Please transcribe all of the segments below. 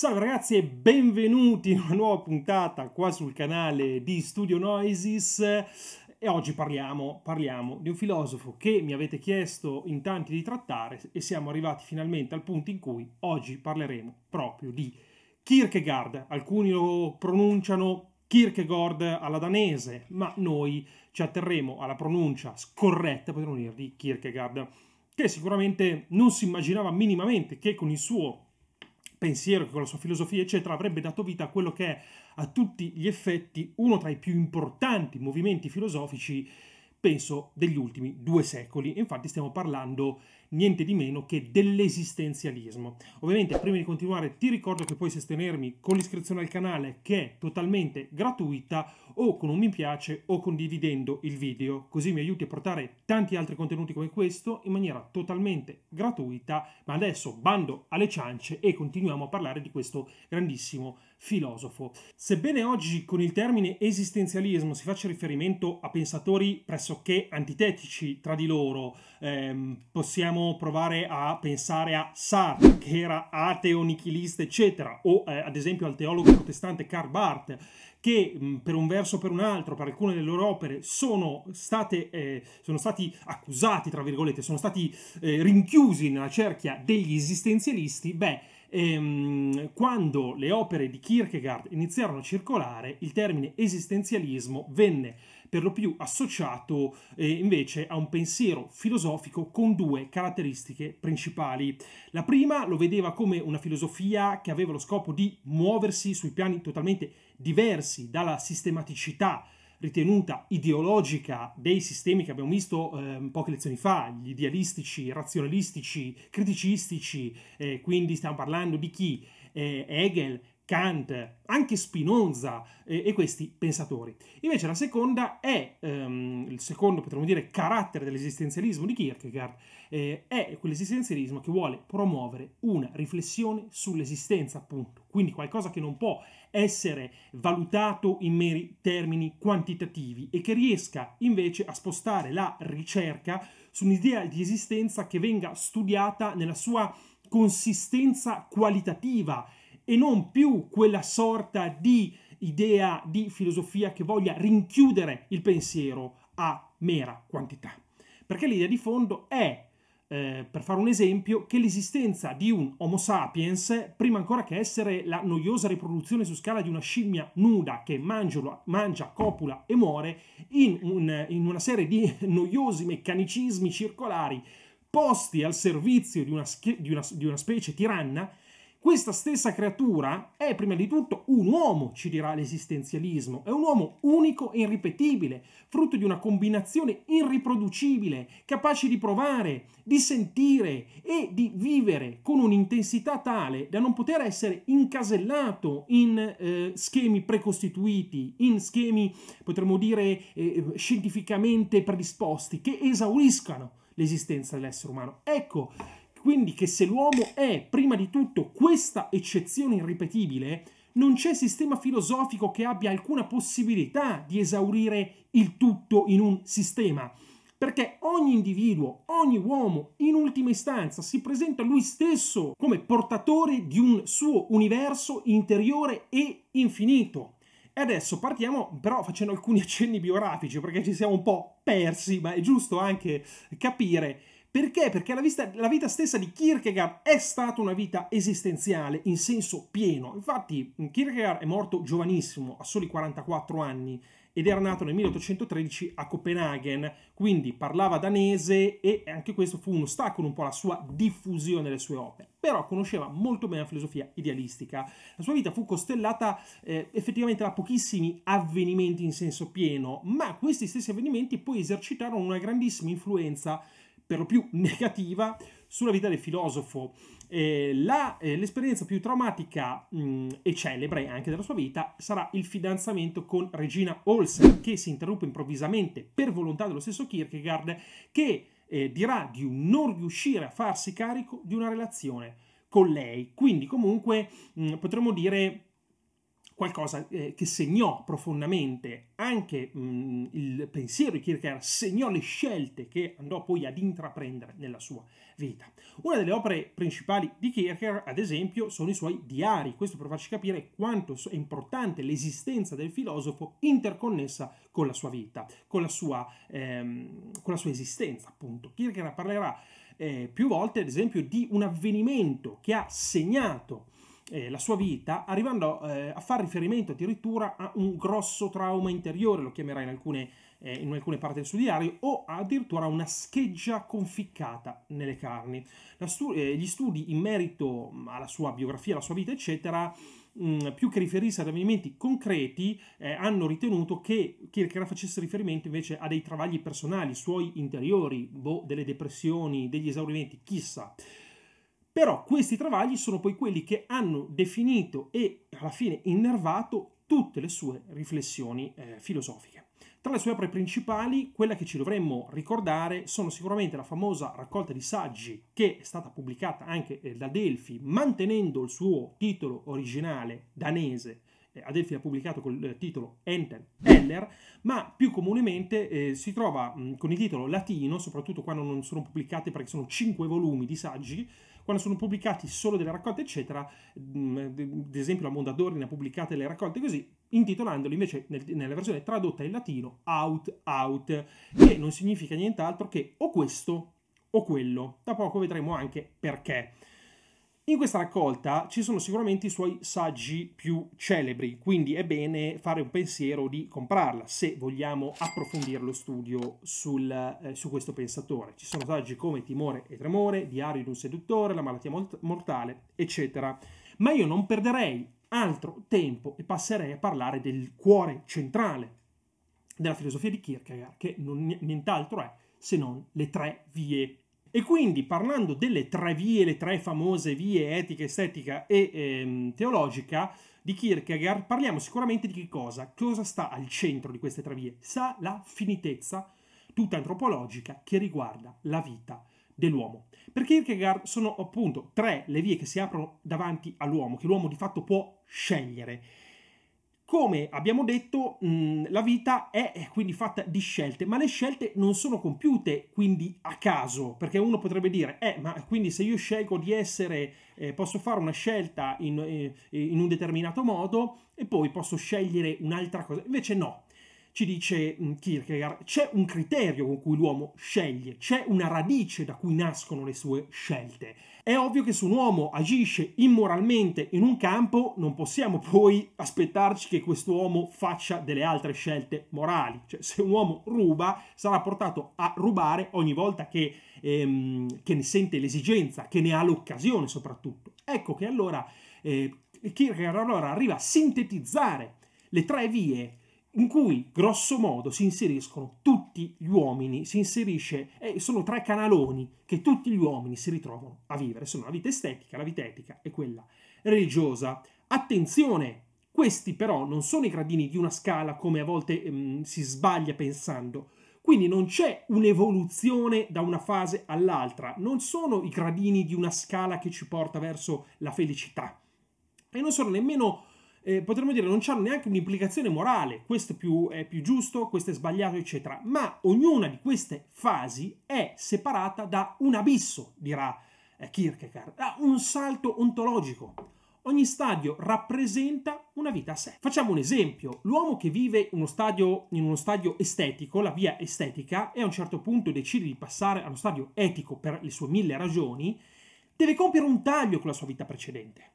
Salve ragazzi e benvenuti in una nuova puntata qua sul canale di Studio Noises e oggi parliamo, parliamo, di un filosofo che mi avete chiesto in tanti di trattare e siamo arrivati finalmente al punto in cui oggi parleremo proprio di Kierkegaard. Alcuni lo pronunciano Kierkegaard alla danese, ma noi ci atterremo alla pronuncia scorretta, potremmo dire, di Kierkegaard, che sicuramente non si immaginava minimamente che con il suo pensiero, che con la sua filosofia, eccetera, avrebbe dato vita a quello che è a tutti gli effetti uno tra i più importanti movimenti filosofici, penso, degli ultimi due secoli. Infatti stiamo parlando di niente di meno che dell'esistenzialismo. Ovviamente prima di continuare ti ricordo che puoi sostenermi con l'iscrizione al canale che è totalmente gratuita o con un mi piace o condividendo il video, così mi aiuti a portare tanti altri contenuti come questo in maniera totalmente gratuita, ma adesso bando alle ciance e continuiamo a parlare di questo grandissimo filosofo. Sebbene oggi con il termine esistenzialismo si faccia riferimento a pensatori pressoché antitetici tra di loro, ehm, possiamo possiamo provare a pensare a Sartre, che era ateo, nichilista, eccetera, o eh, ad esempio al teologo protestante Karl Barth, che mh, mm, per un verso o per un altro, per alcune delle loro opere, sono, state, eh, sono stati accusati, tra virgolette, sono stati eh, rinchiusi nella cerchia degli esistenzialisti, beh, ehm, quando le opere di Kierkegaard iniziarono a circolare, il termine esistenzialismo venne per lo più associato eh, invece a un pensiero filosofico con due caratteristiche principali. La prima lo vedeva come una filosofia che aveva lo scopo di muoversi sui piani totalmente diversi dalla sistematicità ritenuta ideologica dei sistemi che abbiamo visto eh, poche lezioni fa, gli idealistici, razionalistici, criticistici, eh, quindi stiamo parlando di chi? Eh, Hegel, Kant, anche Spinoza eh, e questi pensatori. Invece la seconda è, ehm, il secondo potremmo dire carattere dell'esistenzialismo di Kierkegaard, eh, è quell'esistenzialismo che vuole promuovere una riflessione sull'esistenza, appunto, quindi qualcosa che non può essere valutato in meri termini quantitativi e che riesca invece a spostare la ricerca su un'idea di esistenza che venga studiata nella sua consistenza qualitativa e non più quella sorta di idea di filosofia che voglia rinchiudere il pensiero a mera quantità. Perché l'idea di fondo è, eh, per fare un esempio, che l'esistenza di un Homo sapiens, prima ancora che essere la noiosa riproduzione su scala di una scimmia nuda che mangiolo, mangia, copula e muore, in, un, in una serie di noiosi meccanicismi circolari posti al servizio di una, di una, di una specie tiranna, questa stessa creatura è prima di tutto un uomo, ci dirà l'esistenzialismo, è un uomo unico e irripetibile, frutto di una combinazione irriproducibile, capace di provare, di sentire e di vivere con un'intensità tale da non poter essere incasellato in eh, schemi precostituiti, in schemi, potremmo dire, eh, scientificamente predisposti, che esauriscano l'esistenza dell'essere umano. Ecco, quindi che se l'uomo è prima di tutto questa eccezione irripetibile, non c'è sistema filosofico che abbia alcuna possibilità di esaurire il tutto in un sistema, perché ogni individuo, ogni uomo, in ultima istanza, si presenta lui stesso come portatore di un suo universo interiore e infinito. E adesso partiamo però facendo alcuni accenni biografici, perché ci siamo un po' persi, ma è giusto anche capire perché? Perché la, vista, la vita stessa di Kierkegaard è stata una vita esistenziale in senso pieno. Infatti Kierkegaard è morto giovanissimo, a soli 44 anni, ed era nato nel 1813 a Copenaghen, quindi parlava danese e anche questo fu un ostacolo un po' alla sua diffusione delle sue opere. Però conosceva molto bene la filosofia idealistica. La sua vita fu costellata eh, effettivamente da pochissimi avvenimenti in senso pieno, ma questi stessi avvenimenti poi esercitarono una grandissima influenza per lo più negativa sulla vita del filosofo. Eh, eh l'esperienza eh, più traumatica mh, mm, e celebre anche della sua vita sarà il fidanzamento con Regina Olsen, che si interruppe improvvisamente per volontà dello stesso Kierkegaard, che eh, dirà di non riuscire a farsi carico di una relazione con lei. Quindi comunque mh, mm, potremmo dire qualcosa eh, che segnò profondamente anche mh, il pensiero di Kierkegaard, segnò le scelte che andò poi ad intraprendere nella sua vita. Una delle opere principali di Kierkegaard, ad esempio, sono i suoi diari, questo per farci capire quanto è importante l'esistenza del filosofo interconnessa con la sua vita, con la sua, ehm, con la sua esistenza, appunto. Kierkegaard parlerà eh, più volte, ad esempio, di un avvenimento che ha segnato eh, la sua vita, arrivando eh, a far riferimento addirittura a un grosso trauma interiore, lo chiamerà in alcune, eh, in alcune parti del suo diario, o addirittura a una scheggia conficcata nelle carni. Stu eh, gli studi in merito alla sua biografia, alla sua vita, eccetera, mh, più che riferirsi ad avvenimenti concreti, eh, hanno ritenuto che Kirchner facesse riferimento invece a dei travagli personali, suoi interiori, boh, delle depressioni, degli esaurimenti, chissà. Però questi travagli sono poi quelli che hanno definito e alla fine innervato tutte le sue riflessioni eh, filosofiche. Tra le sue opere principali, quella che ci dovremmo ricordare sono sicuramente la famosa raccolta di saggi che è stata pubblicata anche eh, da Delphi, mantenendo il suo titolo originale danese. Eh, Adelphi l'ha pubblicato col eh, titolo Enter Eller, ma più comunemente eh, si trova mh, con il titolo latino, soprattutto quando non sono pubblicate perché sono cinque volumi di saggi, quando sono pubblicati solo delle raccolte, eccetera, ad mm, esempio la Mondadori ne ha pubblicate le raccolte così, intitolandoli invece nel, nella versione tradotta in latino Out Out, che non significa nient'altro che o questo o quello. Da poco vedremo anche perché. In questa raccolta ci sono sicuramente i suoi saggi più celebri, quindi è bene fare un pensiero di comprarla se vogliamo approfondire lo studio sul, eh, su questo pensatore. Ci sono saggi come Timore e Tremore, Diario di un seduttore, La malattia mortale, eccetera. Ma io non perderei altro tempo e passerei a parlare del cuore centrale della filosofia di Kierkegaard, che nient'altro è se non le tre vie e quindi parlando delle tre vie, le tre famose vie etica, estetica e ehm, teologica di Kierkegaard, parliamo sicuramente di che cosa, cosa sta al centro di queste tre vie, sa la finitezza tutta antropologica che riguarda la vita dell'uomo. Per Kierkegaard sono appunto tre le vie che si aprono davanti all'uomo, che l'uomo di fatto può scegliere come abbiamo detto, mh, mm, la vita è quindi fatta di scelte, ma le scelte non sono compiute quindi a caso, perché uno potrebbe dire, eh, ma quindi se io scelgo di essere, eh, posso fare una scelta in, eh, in, un determinato modo e poi posso scegliere un'altra cosa. Invece no, ci dice mh, mm, Kierkegaard, c'è un criterio con cui l'uomo sceglie, c'è una radice da cui nascono le sue scelte è ovvio che se un uomo agisce immoralmente in un campo, non possiamo poi aspettarci che quest'uomo faccia delle altre scelte morali. Cioè, se un uomo ruba, sarà portato a rubare ogni volta che, ehm, che ne sente l'esigenza, che ne ha l'occasione soprattutto. Ecco che allora eh, Kierkegaard allora arriva a sintetizzare le tre vie in cui grosso modo si inseriscono tutti gli uomini, si inserisce, eh, sono tre canaloni che tutti gli uomini si ritrovano a vivere, sono la vita estetica, la vita etica e quella religiosa. Attenzione, questi però non sono i gradini di una scala come a volte ehm, si sbaglia pensando, quindi non c'è un'evoluzione da una fase all'altra, non sono i gradini di una scala che ci porta verso la felicità e non sono nemmeno eh, potremmo dire non hanno neanche un'implicazione morale, questo più, è più giusto, questo è sbagliato, eccetera, ma ognuna di queste fasi è separata da un abisso, dirà eh, Kierkegaard, da un salto ontologico. Ogni stadio rappresenta una vita a sé. Facciamo un esempio. L'uomo che vive uno stadio, in uno stadio estetico, la via estetica, e a un certo punto decide di passare a uno stadio etico per le sue mille ragioni, deve compiere un taglio con la sua vita precedente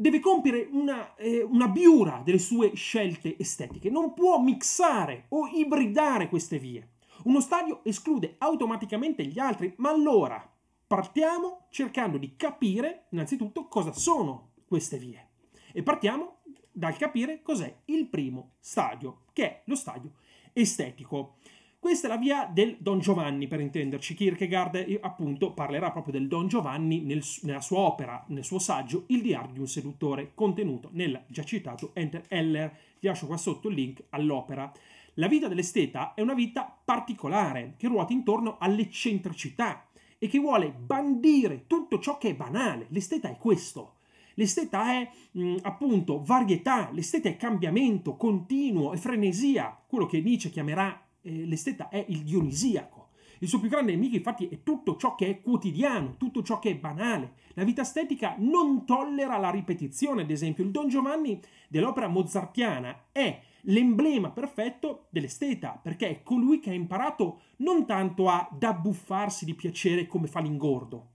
deve compiere una, eh, una biura delle sue scelte estetiche, non può mixare o ibridare queste vie. Uno stadio esclude automaticamente gli altri, ma allora partiamo cercando di capire innanzitutto cosa sono queste vie e partiamo dal capire cos'è il primo stadio, che è lo stadio estetico. Questa è la via del Don Giovanni, per intenderci. Kierkegaard, eh, appunto, parlerà proprio del Don Giovanni nel, nella sua opera, nel suo saggio Il diario di un seduttore, contenuto nel già citato Enter Heller. Vi lascio qua sotto il link all'opera. La vita dell'esteta è una vita particolare, che ruota intorno all'eccentricità e che vuole bandire tutto ciò che è banale. L'esteta è questo. L'esteta è mh, mm, appunto varietà, l'esteta è cambiamento continuo e frenesia, quello che Nietzsche chiamerà eh, l'esteta è il dionisiaco. Il suo più grande nemico infatti è tutto ciò che è quotidiano, tutto ciò che è banale. La vita estetica non tollera la ripetizione, ad esempio il Don Giovanni dell'opera mozartiana è l'emblema perfetto dell'esteta, perché è colui che ha imparato non tanto ad abbuffarsi di piacere come fa l'ingordo,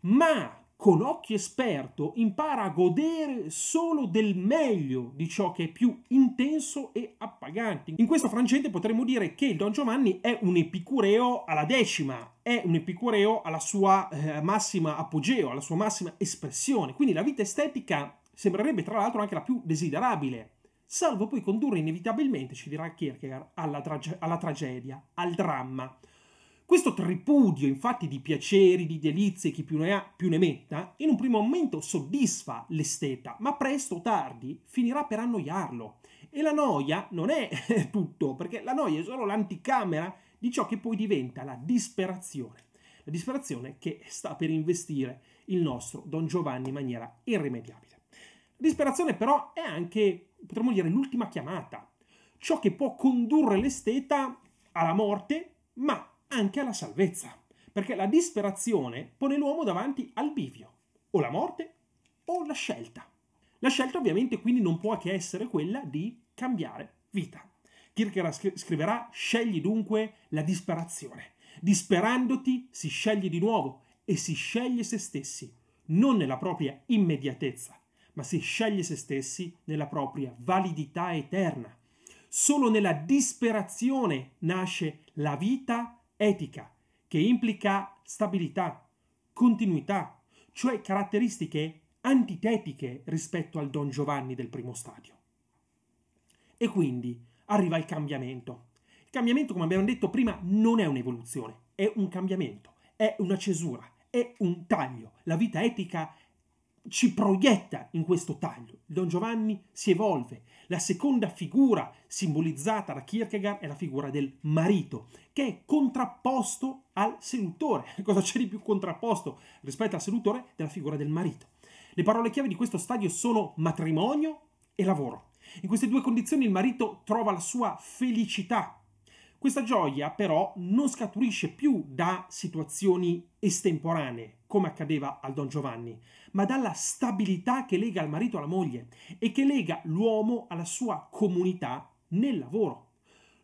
ma con occhio esperto impara a godere solo del meglio di ciò che è più intenso e appagante. In questo frangente potremmo dire che il Don Giovanni è un epicureo alla decima, è un epicureo alla sua eh, massima apogeo, alla sua massima espressione. Quindi la vita estetica sembrerebbe tra l'altro anche la più desiderabile, salvo poi condurre inevitabilmente, ci dirà Kierkegaard, alla, trage alla tragedia, al dramma questo tripudio, infatti, di piaceri, di delizie, chi più ne ha più ne metta, in un primo momento soddisfa l'esteta, ma presto o tardi finirà per annoiarlo. E la noia non è tutto, perché la noia è solo l'anticamera di ciò che poi diventa la disperazione. La disperazione che sta per investire il nostro Don Giovanni in maniera irrimediabile. La disperazione però è anche, potremmo dire, l'ultima chiamata, ciò che può condurre l'esteta alla morte, ma anche alla salvezza, perché la disperazione pone l'uomo davanti al bivio, o la morte o la scelta. La scelta ovviamente quindi non può che essere quella di cambiare vita. Kierkegaard scriverà scegli dunque la disperazione. Disperandoti si sceglie di nuovo e si sceglie se stessi, non nella propria immediatezza, ma si sceglie se stessi nella propria validità eterna. Solo nella disperazione nasce la vita etica, che implica stabilità, continuità, cioè caratteristiche antitetiche rispetto al Don Giovanni del primo stadio. E quindi arriva il cambiamento. Il cambiamento, come abbiamo detto prima, non è un'evoluzione, è un cambiamento, è una cesura, è un taglio. La vita etica ci proietta in questo taglio. Don Giovanni si evolve. La seconda figura simbolizzata da Kierkegaard è la figura del marito, che è contrapposto al seduttore. Cosa c'è di più contrapposto rispetto al seduttore della figura del marito? Le parole chiave di questo stadio sono matrimonio e lavoro. In queste due condizioni il marito trova la sua felicità questa gioia però non scaturisce più da situazioni estemporanee, come accadeva al Don Giovanni, ma dalla stabilità che lega il marito alla moglie e che lega l'uomo alla sua comunità nel lavoro.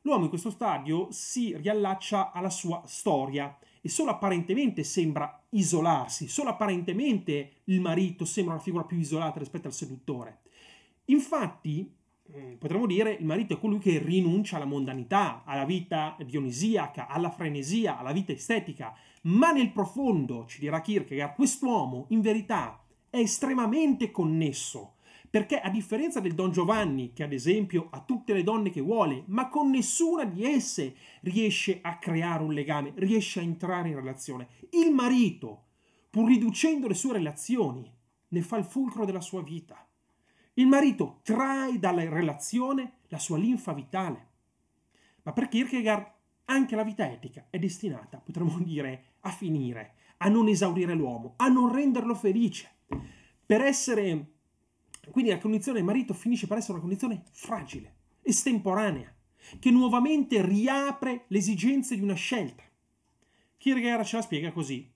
L'uomo in questo stadio si riallaccia alla sua storia e solo apparentemente sembra isolarsi, solo apparentemente il marito sembra una figura più isolata rispetto al seduttore. Infatti, eh, potremmo dire, il marito è colui che rinuncia alla mondanità, alla vita dionisiaca, alla frenesia, alla vita estetica, ma nel profondo, ci dirà Kierkegaard, quest'uomo in verità è estremamente connesso, perché a differenza del Don Giovanni, che ad esempio ha tutte le donne che vuole, ma con nessuna di esse riesce a creare un legame, riesce a entrare in relazione, il marito, pur riducendo le sue relazioni, ne fa il fulcro della sua vita. Il marito trae dalla relazione la sua linfa vitale. Ma per Kierkegaard anche la vita etica è destinata, potremmo dire, a finire, a non esaurire l'uomo, a non renderlo felice. Per essere quindi la condizione marito finisce per essere una condizione fragile, estemporanea, che nuovamente riapre le esigenze di una scelta. Kierkegaard ce la spiega così.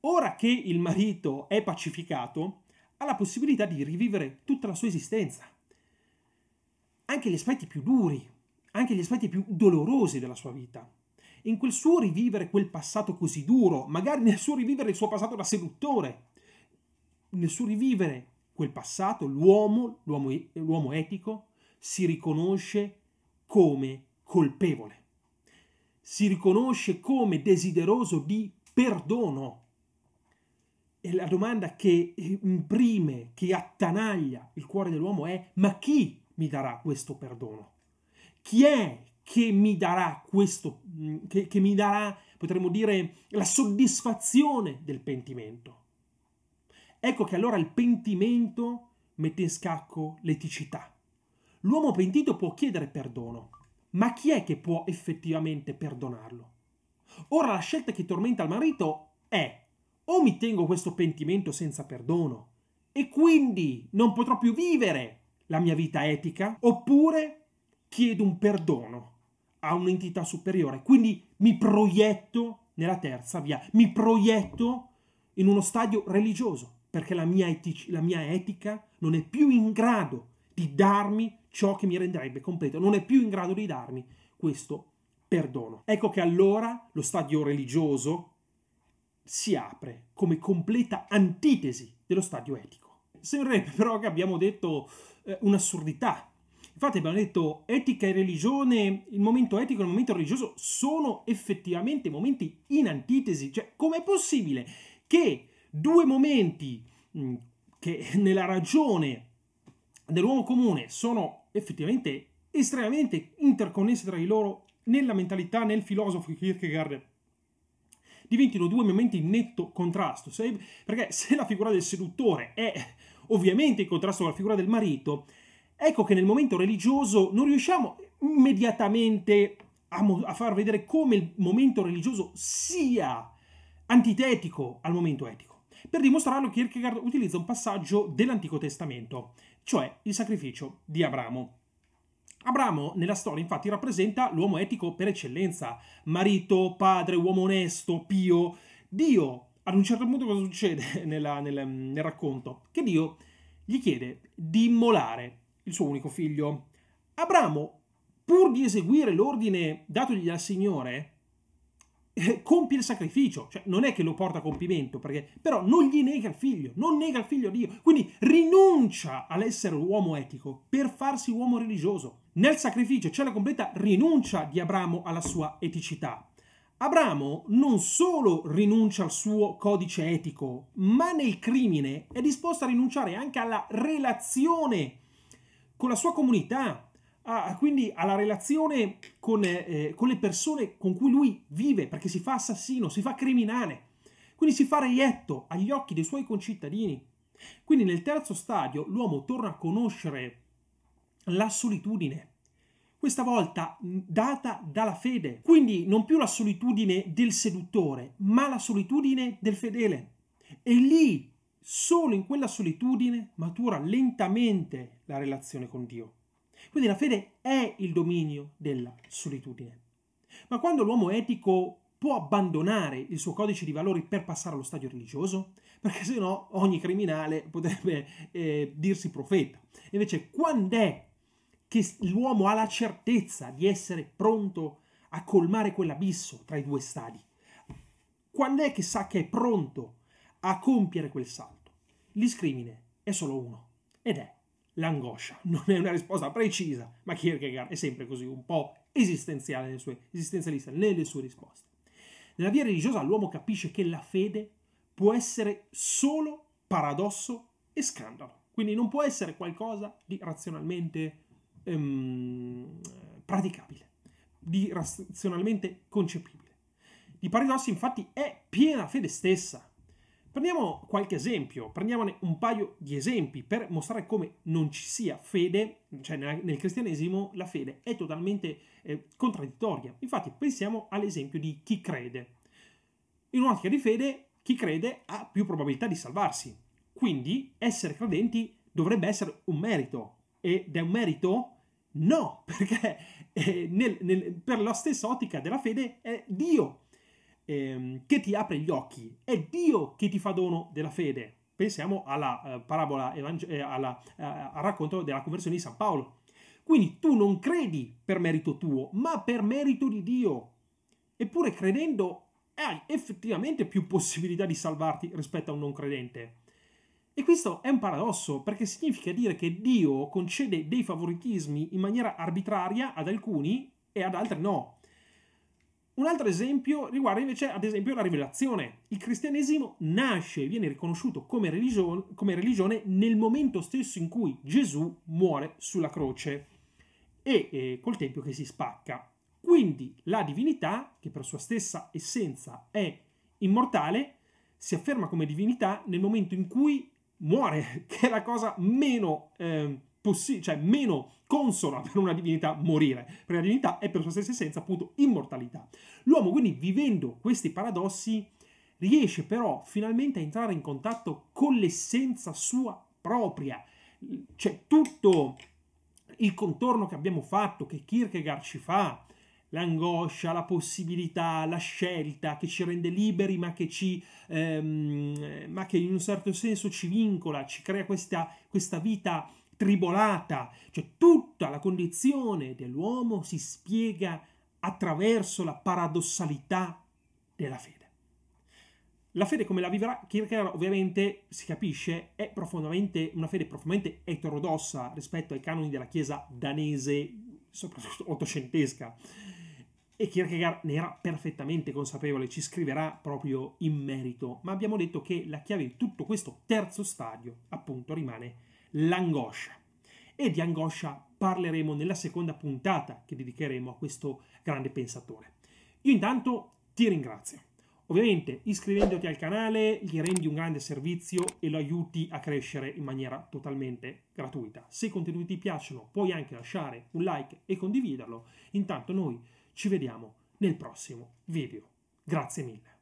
Ora che il marito è pacificato, ha la possibilità di rivivere tutta la sua esistenza. Anche gli aspetti più duri, anche gli aspetti più dolorosi della sua vita. In quel suo rivivere quel passato così duro, magari nel suo rivivere il suo passato da seduttore, nel suo rivivere quel passato, l'uomo, l'uomo, l'uomo etico, si riconosce come colpevole, si riconosce come desideroso di perdono la domanda che eh, imprime, che attanaglia il cuore dell'uomo è ma chi mi darà questo perdono? Chi è che mi darà questo, mm, che, che mi darà, potremmo dire, la soddisfazione del pentimento? Ecco che allora il pentimento mette in scacco l'eticità. L'uomo pentito può chiedere perdono, ma chi è che può effettivamente perdonarlo? Ora la scelta che tormenta il marito è o mi tengo questo pentimento senza perdono e quindi non potrò più vivere la mia vita etica, oppure chiedo un perdono a un'entità superiore, quindi mi proietto nella terza via, mi proietto in uno stadio religioso, perché la mia, etic- la mia etica non è più in grado di darmi ciò che mi renderebbe completo, non è più in grado di darmi questo perdono. Ecco che allora lo stadio religioso si apre come completa antitesi dello stadio etico. Sembrerebbe però che abbiamo detto eh, un'assurdità. Infatti abbiamo detto etica e religione, il momento etico e il momento religioso sono effettivamente momenti in antitesi. Cioè, com'è possibile che due momenti mh, mm, che nella ragione dell'uomo comune sono effettivamente estremamente interconnessi tra di loro nella mentalità, nel filosofo Kierkegaard diventino due momenti in netto contrasto, se, perché se la figura del seduttore è ovviamente in contrasto con la figura del marito, ecco che nel momento religioso non riusciamo immediatamente a, mo- a far vedere come il momento religioso sia antitetico al momento etico. Per dimostrarlo Kierkegaard utilizza un passaggio dell'Antico Testamento, cioè il sacrificio di Abramo. Abramo nella storia infatti rappresenta l'uomo etico per eccellenza, marito, padre, uomo onesto, pio. Dio, ad un certo punto cosa succede nella, nel, nel racconto? Che Dio gli chiede di immolare il suo unico figlio. Abramo, pur di eseguire l'ordine datogli dal Signore, compie il sacrificio, cioè non è che lo porta a compimento, perché, però non gli nega il figlio, non nega il figlio a Dio, quindi rinuncia all'essere uomo etico per farsi uomo religioso. Nel sacrificio, c'è la completa rinuncia di Abramo alla sua eticità. Abramo non solo rinuncia al suo codice etico, ma nel crimine è disposto a rinunciare anche alla relazione con la sua comunità, a, quindi alla relazione con, eh, con, le persone con cui lui vive, perché si fa assassino, si fa criminale, quindi si fa reietto agli occhi dei suoi concittadini. Quindi nel terzo stadio l'uomo torna a conoscere la solitudine, questa volta mm, data dalla fede. Quindi non più la solitudine del seduttore, ma la solitudine del fedele. E lì, solo in quella solitudine, matura lentamente la relazione con Dio. Quindi la fede è il dominio della solitudine. Ma quando l'uomo etico può abbandonare il suo codice di valori per passare allo stadio religioso? Perché sennò ogni criminale potrebbe eh, dirsi profeta. Invece quando è che l'uomo ha la certezza di essere pronto a colmare quell'abisso tra i due stadi. Quando è che sa che è pronto a compiere quel salto? L'iscrimine è solo uno, ed è l'angoscia. Non è una risposta precisa, ma Kierkegaard è sempre così, un po' esistenziale nelle sue, esistenzialista nelle sue risposte. Nella via religiosa l'uomo capisce che la fede può essere solo paradosso e scandalo, quindi non può essere qualcosa di razionalmente ehm, praticabile, di razionalmente concepibile. Di paradossi, infatti è piena fede stessa. Prendiamo qualche esempio, prendiamone un paio di esempi per mostrare come non ci sia fede, cioè nel cristianesimo la fede è totalmente eh, contraddittoria. Infatti pensiamo all'esempio di chi crede. In un'ottica di fede chi crede ha più probabilità di salvarsi, quindi essere credenti dovrebbe essere un merito, ed è un merito? No, perché eh, nel, nel, per la stessa ottica della fede è Dio ehm, che ti apre gli occhi, è Dio che ti fa dono della fede. Pensiamo alla eh, parabola, eh, alla, eh, al racconto della conversione di San Paolo. Quindi tu non credi per merito tuo, ma per merito di Dio. Eppure credendo hai effettivamente più possibilità di salvarti rispetto a un non credente. E questo è un paradosso, perché significa dire che Dio concede dei favoritismi in maniera arbitraria ad alcuni e ad altri no. Un altro esempio riguarda invece, ad esempio, la rivelazione. Il cristianesimo nasce e viene riconosciuto come religione, come religione, nel momento stesso in cui Gesù muore sulla croce e eh, col tempio che si spacca. Quindi la divinità, che per sua stessa essenza è immortale, si afferma come divinità nel momento in cui muore, che è la cosa meno eh, possibile, cioè meno consona per una divinità morire, perché la divinità è per sua stessa essenza appunto immortalità. L'uomo quindi vivendo questi paradossi riesce però finalmente a entrare in contatto con l'essenza sua propria, cioè tutto il contorno che abbiamo fatto, che Kierkegaard ci fa, l'angoscia, la possibilità, la scelta che ci rende liberi ma che, ci, ehm, ma che in un certo senso ci vincola, ci crea questa, questa vita tribolata, cioè tutta la condizione dell'uomo si spiega attraverso la paradossalità della fede. La fede come la vivrà Kierkegaard ovviamente si capisce è profondamente una fede profondamente eterodossa rispetto ai canoni della Chiesa danese, soprattutto ottocentesca. E Kierkegaard ne era perfettamente consapevole, ci scriverà proprio in merito, ma abbiamo detto che la chiave di tutto questo terzo stadio, appunto, rimane l'angoscia. E di angoscia parleremo nella seconda puntata che dedicheremo a questo grande pensatore. Io intanto ti ringrazio. Ovviamente iscrivendoti al canale gli rendi un grande servizio e lo aiuti a crescere in maniera totalmente gratuita. Se i contenuti ti piacciono puoi anche lasciare un like e condividerlo. Intanto noi ci vediamo nel prossimo video. Grazie mille.